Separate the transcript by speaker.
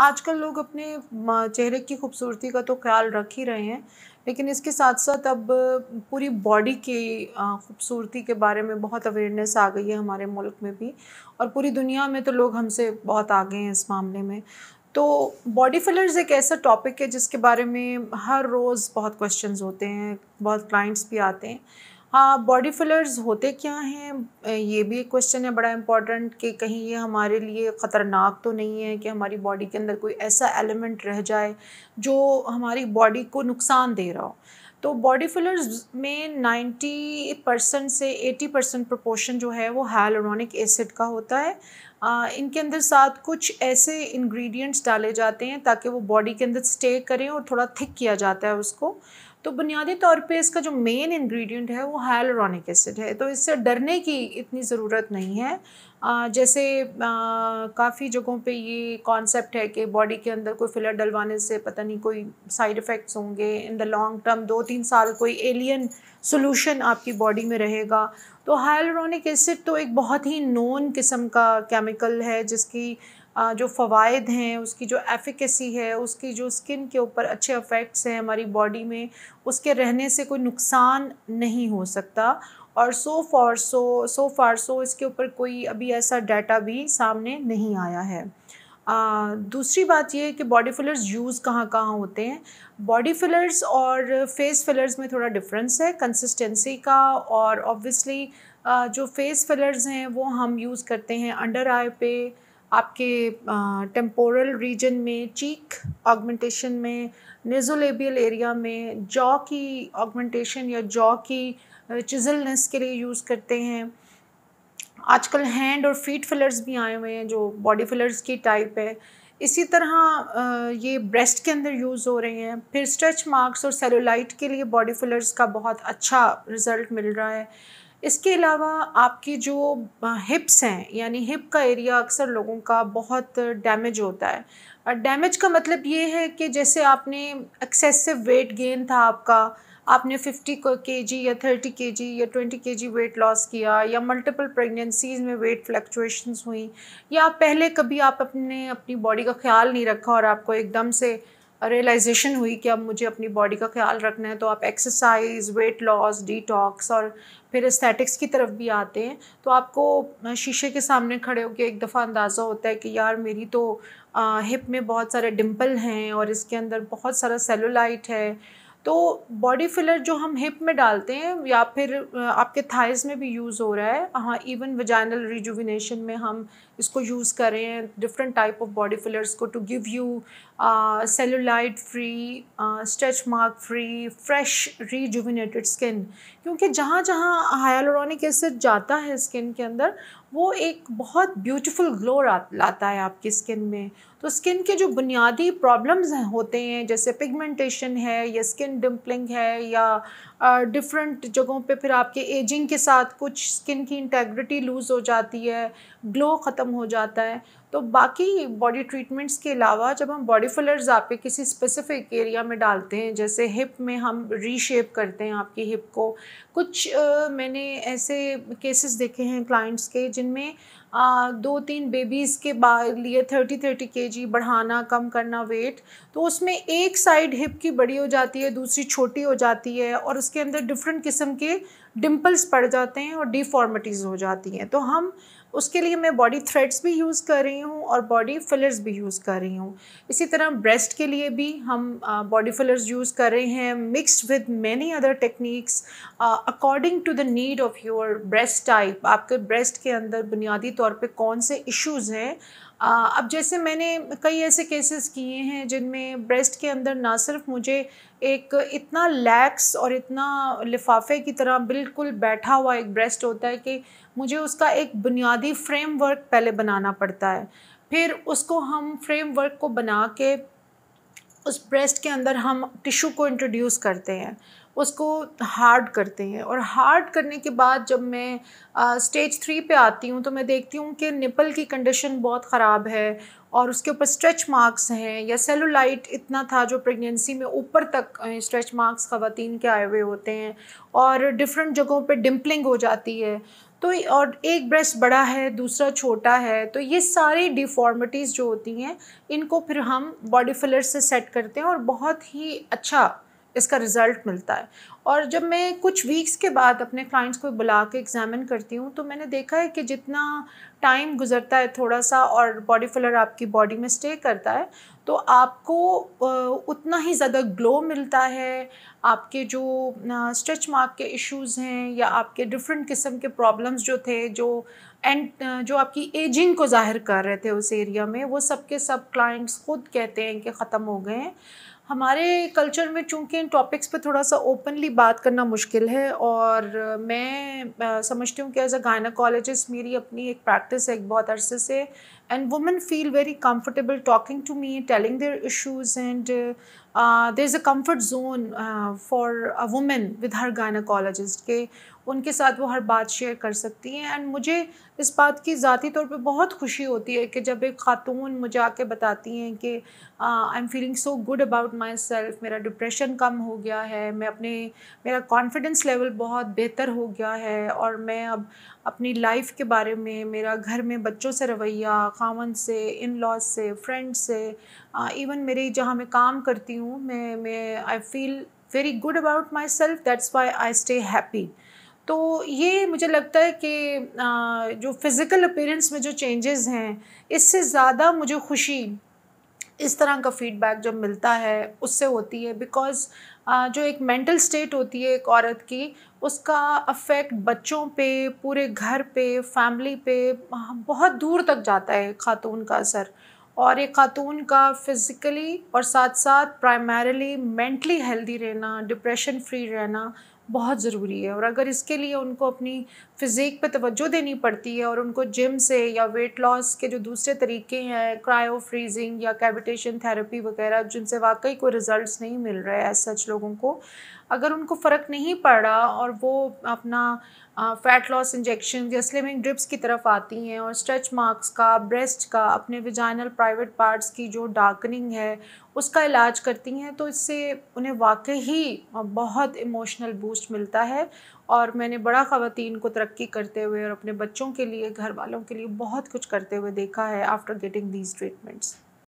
Speaker 1: आजकल लोग अपने चेहरे की खूबसूरती का तो ख्याल रख ही रहे हैं लेकिन इसके साथ साथ अब पूरी बॉडी की खूबसूरती के बारे में बहुत अवेयरनेस आ गई है हमारे मुल्क में भी और पूरी दुनिया में तो लोग हमसे बहुत आगे हैं इस मामले में तो बॉडी फिलर्स एक ऐसा टॉपिक है जिसके बारे में हर रोज़ बहुत क्वेश्चंस होते हैं बहुत क्लाइंट्स भी आते हैं हाँ बॉडी फिलर्स होते क्या हैं ये भी एक क्वेश्चन है बड़ा इम्पॉर्टेंट कि कहीं ये हमारे लिए ख़तरनाक तो नहीं है कि हमारी बॉडी के अंदर कोई ऐसा एलिमेंट रह जाए जो हमारी बॉडी को नुकसान दे रहा हो तो बॉडी फिलर्स में 90 परसेंट से 80 परसेंट प्रपोर्शन जो है वो हेलोनिक एसिड का होता है आ, इनके अंदर साथ कुछ ऐसे इंग्रेडिएंट्स डाले जाते हैं ताकि वो बॉडी के अंदर स्टे करें और थोड़ा थिक किया जाता है उसको तो बुनियादी तौर पे इसका जो मेन इंग्रेडिएंट है वो हाइलुरोनिक एसिड है तो इससे डरने की इतनी ज़रूरत नहीं है जैसे काफ़ी जगहों पे ये कॉन्सेप्ट है कि बॉडी के अंदर कोई फिलर डलवाने से पता नहीं कोई साइड इफ़ेक्ट्स होंगे इन द लॉन्ग टर्म दो तीन साल कोई एलियन सोलूशन आपकी बॉडी में रहेगा तो हाइलोरोनिक एसिड तो एक बहुत ही नोन किस्म का केमिकल है जिसकी जो फ़वाद हैं उसकी जो एफिकेसी है उसकी जो स्किन के ऊपर अच्छे अफेक्ट्स हैं हमारी बॉडी में उसके रहने से कोई नुकसान नहीं हो सकता और सो फॉर सो सो फार सो इसके ऊपर कोई अभी ऐसा डाटा भी सामने नहीं आया है आ, दूसरी बात यह है कि बॉडी फिलर्स यूज़ कहाँ कहाँ होते हैं बॉडी फिलर्स और फेस फिलर्स में थोड़ा डिफरेंस है कंसिस्टेंसी का और ऑब्वियसली जो फेस फिलर्स हैं वो हम यूज़ करते हैं अंडर आई पे आपके टेम्पोरल रीजन में चीक ऑगमेंटेशन में नेजोलेबियल एरिया में जॉ की ऑगमेंटेशन या जॉ की चिजलनेस के लिए यूज़ करते हैं आजकल हैंड और फीट फिलर्स भी आए हुए हैं जो बॉडी फिलर्स की टाइप है इसी तरह ये ब्रेस्ट के अंदर यूज़ हो रहे हैं फिर स्ट्रेच मार्क्स और सेलोलाइट के लिए बॉडी फिलर्स का बहुत अच्छा रिज़ल्ट मिल रहा है इसके अलावा आपकी जो हिप्स हैं यानी हिप का एरिया अक्सर लोगों का बहुत डैमेज होता है और डैमेज का मतलब ये है कि जैसे आपने एक्सेसिव वेट गेन था आपका आपने 50 के जी या 30 के जी या 20 के जी वेट लॉस किया या मल्टीपल प्रेगनेंसीज़ में वेट फ्लक्चुएशंस हुई या पहले कभी आप अपने अपनी बॉडी का ख्याल नहीं रखा और आपको एकदम से रियलाइजेशन हुई कि अब मुझे अपनी बॉडी का ख्याल रखना है तो आप एक्सरसाइज वेट लॉस डिटॉक्स और फिर एस्थेटिक्स की तरफ भी आते हैं तो आपको शीशे के सामने खड़े होकर एक दफ़ा अंदाज़ा होता है कि यार मेरी तो आ, हिप में बहुत सारे डिम्पल हैं और इसके अंदर बहुत सारा सेलोलाइट है तो बॉडी फिलर जो हम हिप में डालते हैं या फिर आपके थाइज़ में भी यूज़ हो रहा है हाँ इवन वजाइनल रिजुविनेशन में हम इसको यूज़ कर रहे हैं different type of body fillers को to give you cellulite free stretch mark free fresh rejuvenated skin क्योंकि जहाँ जहाँ हायलोरिक एसिड जाता है स्किन के अंदर वो एक बहुत ब्यूटीफुल ग्लो लाता है आपकी स्किन में तो स्किन के जो बुनियादी प्रॉब्लम्स हैं होते हैं जैसे पिगमेंटेशन है या स्किन डिम्पलिंग है या डिफरेंट जगहों पे फिर आपके एजिंग के साथ कुछ स्किन की इंटेग्रिटी लूज़ हो जाती है ग्लो ख़त्म हो जाता है तो बाकी बॉडी ट्रीटमेंट्स के अलावा जब हम बॉडी फिलर्स आप किसी स्पेसिफिक एरिया में डालते हैं जैसे हिप में हम रीशेप करते हैं आपकी हिप को कुछ आ, मैंने ऐसे केसेस देखे हैं क्लाइंट्स के जिनमें दो तीन बेबीज़ के लिए थर्टी थर्टी के जी बढ़ाना कम करना वेट तो उसमें एक साइड हिप की बड़ी हो जाती है दूसरी छोटी हो जाती है और उसके अंदर डिफरेंट किस्म के डिम्पल्स पड़ जाते हैं और डिफॉर्मिटीज़ हो जाती हैं तो हम उसके लिए मैं बॉडी थ्रेड्स भी यूज़ कर रही हूँ और बॉडी फिलर्स भी यूज़ कर रही हूँ इसी तरह ब्रेस्ट के लिए भी हम बॉडी फिलर्स यूज़ कर रहे हैं mixed with many other techniques according to the need of your breast type आपके ब्रेस्ट के अंदर बुनियादी तौर पर कौन से इश्यूज़ हैं अब जैसे मैंने कई ऐसे केसेस किए हैं जिनमें ब्रेस्ट के अंदर ना सिर्फ मुझे एक इतना लैक्स और इतना लिफाफे की तरह बिल्कुल बैठा हुआ एक ब्रेस्ट होता है कि मुझे उसका एक बुनियादी फ्रेमवर्क पहले बनाना पड़ता है फिर उसको हम फ्रेमवर्क को बना के उस ब्रेस्ट के अंदर हम टिशू को इंट्रोड्यूस करते हैं उसको हार्ड करते हैं और हार्ड करने के बाद जब मैं आ, स्टेज थ्री पे आती हूँ तो मैं देखती हूँ कि निपल की कंडीशन बहुत ख़राब है और उसके ऊपर स्ट्रेच मार्क्स हैं या सेलुलाइट इतना था जो प्रेगनेंसी में ऊपर तक स्ट्रेच मार्क्स ख़वान के आए हुए होते हैं और डिफरेंट जगहों पर डिम्पलिंग हो जाती है तो और एक ब्रेस्ट बड़ा है दूसरा छोटा है तो ये सारी डिफॉर्मिटीज़ जो होती हैं इनको फिर हम बॉडी फिलर से सेट करते हैं और बहुत ही अच्छा इसका रिज़ल्ट मिलता है और जब मैं कुछ वीक्स के बाद अपने क्लाइंट्स को बुला के एग्ज़ामिन करती हूँ तो मैंने देखा है कि जितना टाइम गुजरता है थोड़ा सा और बॉडी फिलर आपकी बॉडी में स्टे करता है तो आपको उतना ही ज़्यादा ग्लो मिलता है आपके जो स्ट्रेच मार्क के इश्यूज़ हैं या आपके डिफरेंट किस्म के प्रॉब्लम्स जो थे जो एंड जो आपकी एजिंग को ज़ाहिर कर रहे थे उस एरिया में वो सब के सब क्लाइंट्स खुद कहते हैं कि ख़त्म हो गए हैं हमारे कल्चर में चूंकि इन टॉपिक्स पे थोड़ा सा ओपनली बात करना मुश्किल है और मैं समझती हूँ कि एज अ गायनाकोलॉजिस्ट मेरी अपनी एक प्रैक्टिस है एक बहुत अरसे से and women feel very comfortable talking to me telling their issues and there is a comfort zone for a women with her gynaecologist के उनके साथ वो हर बात शेयर कर सकती हैं एंड मुझे इस बात की ज़ाती तौर पे बहुत खुशी होती है कि जब एक ख़ातून मुझे आके बताती हैं कि I am feeling so good about myself मेरा डिप्रेशन कम हो गया है मैं अपने मेरा कॉन्फिडेंस लेवल बहुत बेहतर हो गया है और मैं अब अपनी लाइफ के बारे में मेरा घर में बच्चों से रवैया खावन से इन लॉज से फ्रेंड से इवन uh, मेरे जहाँ मैं काम करती हूँ मैं मैं I feel very good about myself that's why I stay happy तो ये मुझे लगता है कि uh, जो फिज़िकल अपेरेंस में जो चेंजेस हैं इससे ज़्यादा मुझे खुशी इस तरह का फीडबैक जब मिलता है उससे होती है बिकॉज़ uh, जो एक मेंटल स्टेट होती है एक औरत की उसका अफेक्ट बच्चों पे पूरे घर पे फैमिली पे बहुत दूर तक जाता है खातून का असर और एक खातून का फ़िज़िकली और साथ साथ प्राइमरली मेंटली हेल्दी रहना डिप्रेशन फ्री रहना बहुत ज़रूरी है और अगर इसके लिए उनको अपनी फ़िज़ीक पे तवज्जो देनी पड़ती है और उनको जिम से या वेट लॉस के जो दूसरे तरीके हैं क्रायो फ्रीजिंग या कैविटेशन थेरेपी वगैरह जिनसे वाकई कोई रिज़ल्ट नहीं मिल रहे हैं सच लोगों को अगर उनको फ़र्क नहीं पड़ रहा और वो अपना फ़ैट लॉस इंजेक्शन या स्लिमिंग ड्रिप्स की तरफ आती हैं और स्ट्रेच मार्क्स का ब्रेस्ट का अपने विजाइनल प्राइवेट पार्ट्स की जो डार्कनिंग है उसका इलाज करती हैं तो इससे उन्हें वाकई ही बहुत इमोशनल बूस्ट बूस्ट मिलता है और मैंने बड़ा ख़वान को तरक्की करते हुए और अपने बच्चों के लिए घर वालों के लिए बहुत कुछ करते हुए देखा है आफ्टर गेटिंग दीज ट्रीटमेंट्स